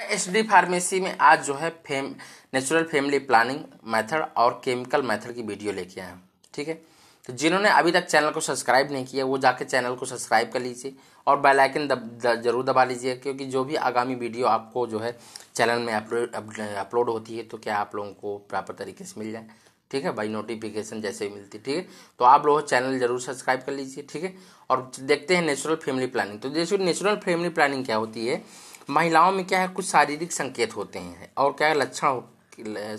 H D pharmacy में आज जो है फेम नेचुरल फैमिली प्लानिंग मेथड और केमिकल मेथड की वीडियो लेके आए हैं ठीक है तो जिन्होंने अभी तक चैनल को सब्सक्राइब नहीं किया वो जाके चैनल को सब्सक्राइब कर लीजिए और बेल आइकन दब, दब जरूर दबा लीजिए क्योंकि जो भी आगामी वीडियो आपको जो है चैनल में अपलोड होती है तो क्या आप लोगों को प्रॉपर तरीके से मिल जाए ठीक है भाई नोटिफिकेशन जैसे भी मिलती ठीक है तो आप लोग चैनल जरूर सब्सक्राइब कर लीजिए ठीक है और देखते हैं नेचुरल फैमिली प्लानिंग तो जैसे नेचुरल फैमिली प्लानिंग क्या होती है महिलाओं में क्या है कुछ शारीरिक संकेत होते हैं और क्या है लक्षण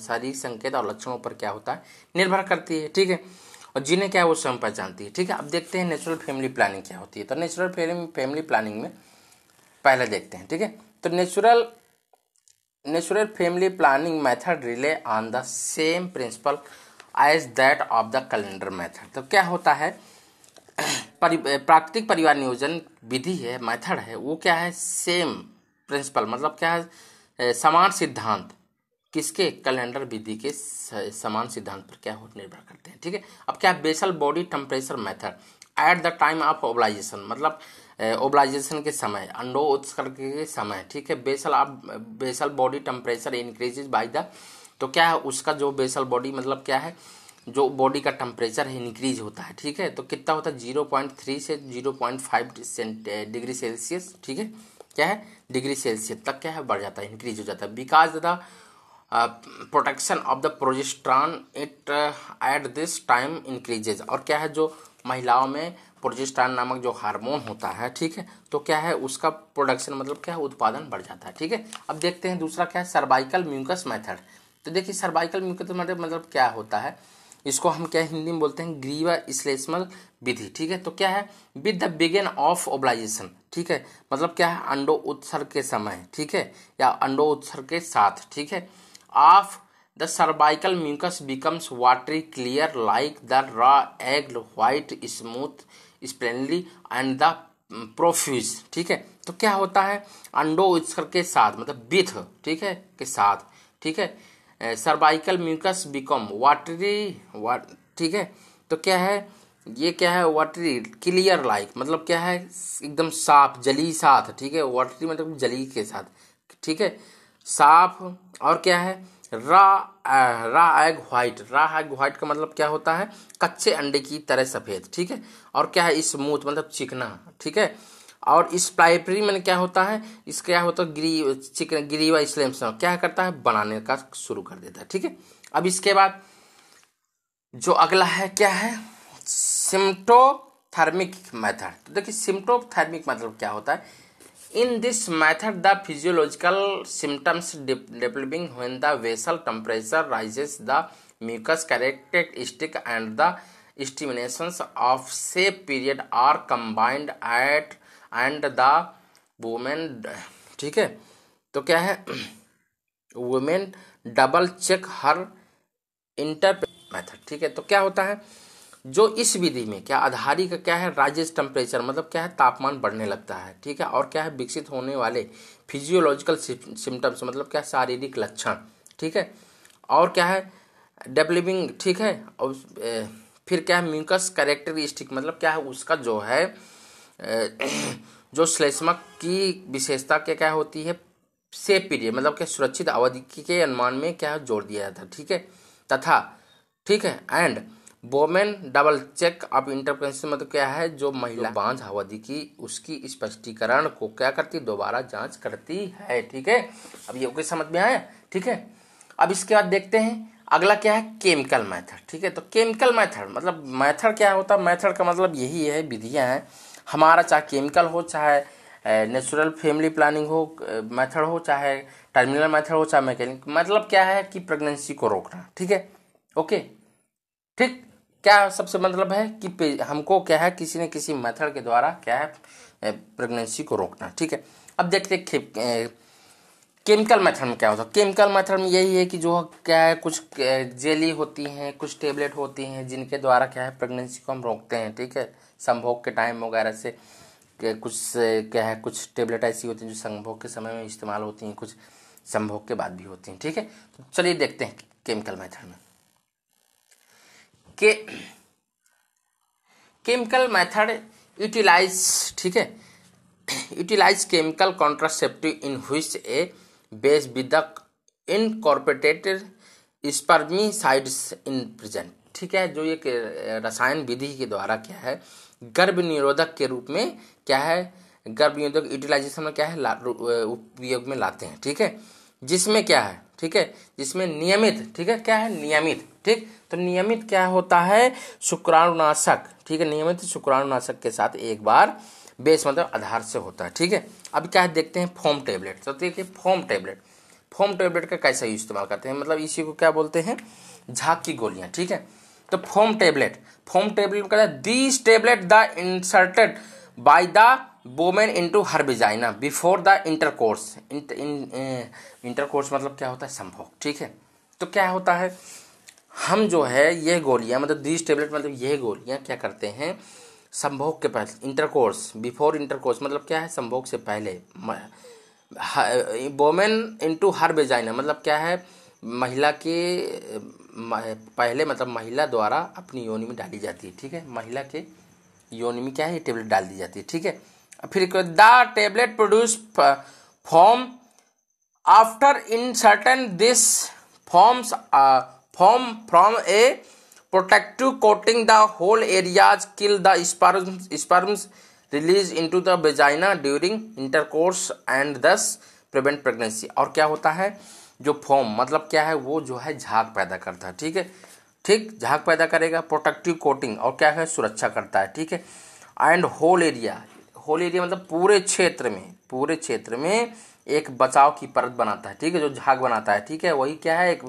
शारीरिक संकेत और लक्षणों पर क्या होता है निर्भर करती है ठीक है और जिन्हें क्या है वो स्वयं पहचानती है ठीक है अब देखते हैं नेचुरल फैमिली प्लानिंग क्या होती है तो नेचुरल फैमिली प्लानिंग में पहले देखते हैं ठीक है तो natural natural family planning method relies on the same principle as that of the calendar method तो क्या होता है परि, प्राकृतिक परिवार नियोजन विधि है मेथड है वो क्या है सेम प्रिंसिपल मतलब क्या है समान सिद्धांत किसके कैलेंडर विधि के समान सिद्धांत पर क्या निर्भर करते हैं ठीक है अब क्या basal body temperature method at the time of ovulation मतलब ओबलाइजेशन के समय अंडो उत्सर्ग के समय ठीक है बेसल आप basal body temperature increases by the तो क्या है उसका जो बेसल बॉडी मतलब क्या है जो बॉडी का टेम्परेचर है इंक्रीज होता है ठीक है तो कितना होता है जीरो पॉइंट थ्री से zero point five degree Celsius ठीक है क्या है डिग्री सेल्सियस तक क्या है बढ़ जाता है इंक्रीज हो जाता है because the protection of the progesterone it at this time increases और क्या है जो महिलाओं में प्रोजेस्ट्रॉन नामक जो हार्मोन होता है ठीक है तो क्या है उसका प्रोडक्शन मतलब क्या है उत्पादन बढ़ जाता है ठीक है अब देखते हैं दूसरा क्या है सर्वाइकल म्यूकस मेथड तो देखिए सर्वाइकल म्यूकस मेथड मतलब क्या होता है इसको हम क्या हिंदी में बोलते हैं ग्रीवा इसलेशमल विधि ठीक है तो क्या है with the begin of ovulation ठीक है मतलब क्या है अंडो उत्सर्ग के समय ठीक है या अंडो उत्सर्ग के साथ ठीक है of the cervical mucus becomes watery clear like the raw egg white smooth splendidly and the profuse ठीक है तो क्या होता है अंडो उत्सर्ग के साथ मतलब विथ ठीक है के साथ ठीक है सर्वाइकल म्यूकस बिकम वाटरी ठीक है तो क्या है ये क्या है वाटरी क्लियर लाइक मतलब क्या है एकदम साफ जली साथ ठीक है वाटरी मतलब जली के साथ ठीक है साफ और क्या है raw raw egg white raw egg white का मतलब क्या होता है कच्चे अंडे की तरह सफ़ेद ठीक है और क्या है स्मूथ मतलब चिकना ठीक है और इस प्राइमरी में क्या होता है इस क्या होता है गिरी चिकन गिरी क्या करता है बनाने का शुरू कर देता है ठीक है अब इसके बाद जो अगला है क्या है सिम्टोथर्मिक मेथड तो देखिए सिम्टोथर्मिक मतलब क्या होता है in this method the physiological symptoms developing the basal temperature rises the mucus characteristic and the stimulations of say period are combined at and the women ठीक है तो क्या है women double check her inter method ठीक है तो क्या होता है जो इस विधि में क्या आधारी का क्या है राइज टेम्परेचर मतलब क्या है तापमान बढ़ने लगता है ठीक है और क्या है विकसित होने वाले फिजियोलॉजिकल सिम्टम्स मतलब क्या शारीरिक लक्षण ठीक है और क्या है डेवलपिंग ठीक है और फिर क्या है म्यूकस कैरेक्टरिस्टिक मतलब क्या है उसका जो है जो श्लेष्मक की विशेषता क्या क्या होती है से पीरियड मतलब क्या सुरक्षित अवधि के अनुमान में क्या जोड़ दिया जाता है ठीक है तथा ठीक है एंड वोमेन डबल चेक अब इंटरप्रेंस मतलब क्या है जो महिला बांझ अवधि की उसकी स्पष्टीकरण को क्या करती दोबारा जांच करती है ठीक है अब ये ओके समझ में आया ठीक है अब इसके बाद देखते हैं अगला क्या है केमिकल मैथड ठीक है तो केमिकल मैथड मतलब मैथड क्या होता है मैथड का मतलब यही है विधियाँ हैं हमारा चाहे केमिकल हो चाहे नेचुरल फैमिली प्लानिंग हो मेथड हो चाहे टर्मिनल मेथड हो चाहे मैकेनिक मतलब क्या है कि प्रेगनेंसी को रोकना ठीक है ओके ठीक क्या सबसे मतलब है कि हमको क्या है किसी न किसी मेथड के द्वारा क्या है प्रेगनेंसी को रोकना ठीक है अब देखते केमिकल मेथड में क्या होता है केमिकल मेथड में यही है कि जो क्या है कुछ जेली होती हैं कुछ टेबलेट होती हैं जिनके द्वारा क्या है प्रेगनेंसी को हम रोकते हैं ठीक है संभोग के टाइम वगैरह से कुछ क्या है कुछ टेबलेट ऐसी होती हैं जो संभोग के समय में इस्तेमाल होती हैं कुछ संभोग के बाद भी होती हैं ठीक है तो चलिए देखते हैं केमिकल मेथड में के केमिकल मेथड यूटिलाइज ठीक है यूटिलाइज केमिकल कॉन्ट्रासेप्टिव इन हुई a based with the incorporated spermicides in present ठीक है जो एक रसायन विधि के द्वारा क्या है गर्भ निरोधक के रूप में क्या है गर्भ निरोधक यूटिलाइजेशन में क्या है उपयोग में लाते हैं ठीक है जिसमें क्या है ठीक है जिसमें नियमित ठीक है क्या है नियमित ठीक तो नियमित क्या होता है शुक्राणुनाशक ठीक है नियमित शुक्राणुनाशक के साथ एक बार बेस मतलब आधार से होता है ठीक है अब क्या है देखते हैं फोम टेबलेट तो देखिए फोम टेबलेट फोम टेबलेट का कैसा इस्तेमाल करते हैं मतलब इसी को क्या बोलते हैं झाक की गोलियाँ ठीक है तो फोम टेबलेट फोम टेबलेट में कहते हैं this tablet the inserted by the women to her vagina before the intercourse intercourse मतलब क्या होता है संभोग ठीक है तो क्या होता है हम जो है ये गोलियां मतलब दिस टेबलेट मतलब ये गोलियां क्या करते हैं संभोग के पहले इंटरकोर्स बिफोर इंटरकोर्स मतलब क्या है संभोग से पहले वोमेन इंटू हर बेजाइना मतलब क्या है महिला के पहले मतलब महिला द्वारा अपनी योनि में डाली जाती है ठीक है महिला के योनि में क्या है टेबलेट डाल दी जाती है ठीक है फिर the tablet produce form after insertion this forms form from a protective coating the whole areas kill the sperms release into the vagina during intercourse and thus prevent pregnancy और क्या होता है जो form मतलब क्या है वो जो है झाग पैदा करता है ठीक है ठीक झाग पैदा करेगा प्रोटेक्टिव कोटिंग और क्या है सुरक्षा करता है ठीक है and whole area whole area मतलब पूरे क्षेत्र में पूरे क्षेत्र में एक बचाव की परत बनाता है ठीक है जो झाग बनाता है ठीक है वही क्या है एक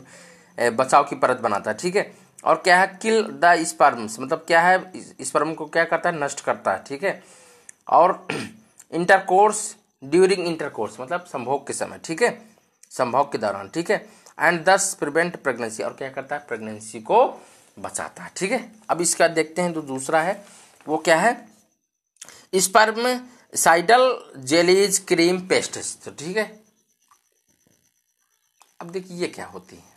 बचाव की परत बनाता है ठीक है और क्या है किल द स्पर्म्स मतलब क्या है स्पर्म को क्या करता है नष्ट करता है ठीक है और इंटरकोर्स ड्यूरिंग इंटरकोर्स मतलब संभोग के समय ठीक है संभोग के दौरान ठीक है एंड दस प्रिवेंट प्रेगनेंसी और क्या करता है प्रेगनेंसी को बचाता है ठीक है अब इसका देखते हैं जो दूसरा है वो क्या है spermicidal jellies cream paste ठीक है अब देखिए ये क्या होती है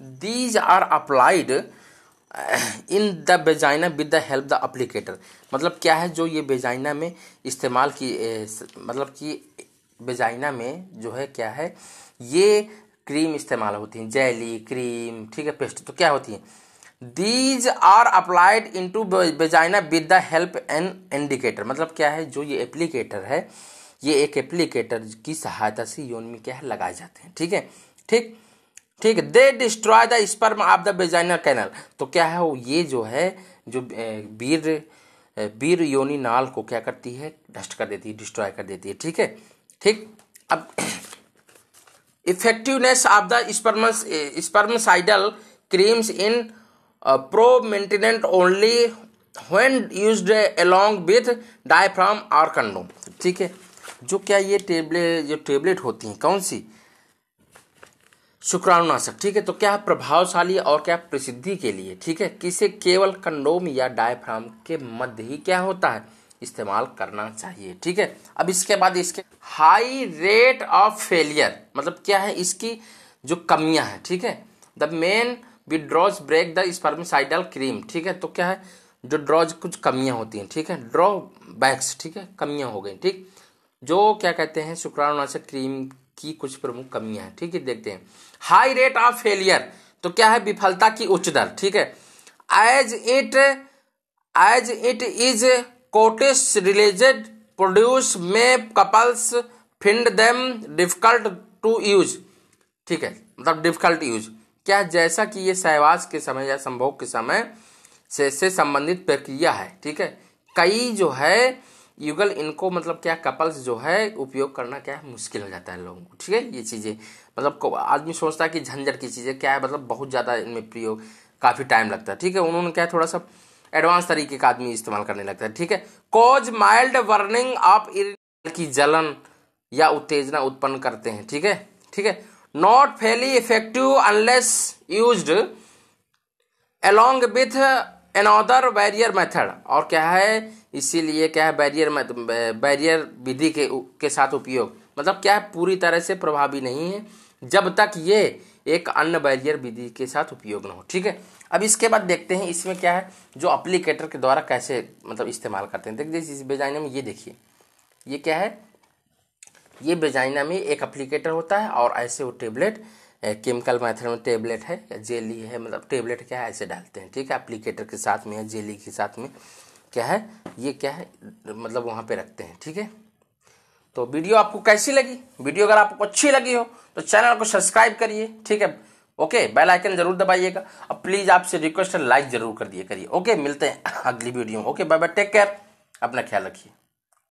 these are applied in the vagina with the help the applicator मतलब क्या है जो ये बेजाइना में इस्तेमाल की eh, मतलब कि बेजाइना में जो है क्या है ये क्रीम इस्तेमाल होती हैं जेली क्रीम ठीक है पेस्ट तो क्या होती हैं these are applied into vagina with the help an indicator मतलब क्या है जो ये एप्लीकेटर है ये एक एप्लीकेटर की सहायता से योन में क्या है लगाए जाते हैं ठीक है ठीक ठीक है they destroy the sperm of the vaginal canal तो क्या है वो ये जो है जो वीर वीर योनी नाल को क्या करती है डस्ट कर देती है डिस्ट्रॉय कर देती है ठीक है ठीक अब effectiveness of the sperm spermicidal creams in प्रो मेंटेनेंट only when used along with diaphragm और कंडोम ठीक है जो क्या ये टेबलेट जो टेबलेट होती हैं कौन सी शुक्राणुनाशक ठीक है तो क्या प्रभावशाली और क्या प्रसिद्धि के लिए ठीक है किसे केवल कंडोम या डायफ्राम के मध्य ही क्या होता है इस्तेमाल करना चाहिए ठीक है अब इसके बाद इसके हाई रेट ऑफ फेलियर मतलब क्या है इसकी जो कमियां हैं ठीक है the main withdraws break the spermicidal cream ठीक है तो क्या है जो ड्रॉज कुछ कमियां होती हैं ठीक है ड्रॉ बैक्स ठीक है कमियां हो गई ठीक जो क्या कहते हैं शुक्राणुनाशक क्रीम की कुछ प्रमुख कमियां हैं ठीक है देखते हैं हाई रेट ऑफ फेलियर तो क्या है विफलता की उच्च दर ठीक है as it as it is coitus related produce may couples find them difficult to use ठीक है मतलब डिफिकल्ट यूज क्या जैसा कि ये सहवास के समय या संभोग के समय से से संबंधित प्रक्रिया है ठीक है कई जो है युगल इनको मतलब क्या कपल्स जो है उपयोग करना क्या है मुश्किल हो जाता है लोगों को ठीक है ये चीज़ें मतलब आदमी सोचता है कि झंझट की चीज़ें क्या है मतलब बहुत ज़्यादा इनमें प्रयोग काफ़ी टाइम लगता है ठीक है उन्होंने क्या थोड़ा सा एडवांस तरीके का आदमी इस्तेमाल करने लगता है ठीक है कोज माइल्ड वर्निंग ऑफ की जलन या उत्तेजना उत्पन्न करते हैं ठीक है ठीक है not fully effective unless use along with another barrier method और क्या है इसीलिए क्या है बैरियर मत बैरियर विधि के के साथ उपयोग मतलब क्या है पूरी तरह से प्रभावी नहीं है जब तक ये एक अन्य बैरियर विधि के साथ उपयोग न हो ठीक है अब इसके बाद देखते हैं इसमें क्या है जो अप्लीकेटर के द्वारा कैसे मतलब इस्तेमाल करते हैं देख देखिए इस बेजाइना में ये देखिए ये क्या है ये बेजाइना में एक अप्लीकेटर होता है और ऐसे वो टेबलेट केमिकल मैथड में टेबलेट है जेली है मतलब टेबलेट क्या है ऐसे डालते हैं ठीक है अप्लीकेटर के साथ में या जेली के साथ में क्या है ये क्या है मतलब वहां पे रखते हैं ठीक है तो वीडियो आपको कैसी लगी वीडियो अगर आपको अच्छी लगी हो तो चैनल को सब्सक्राइब करिए ठीक है ओके बेल आइकन जरूर दबाइएगा और प्लीज़ आपसे रिक्वेस्ट है लाइक जरूर कर दिए करिए ओके मिलते हैं अगली वीडियो में okay bye bye take care अपना ख्याल रखिए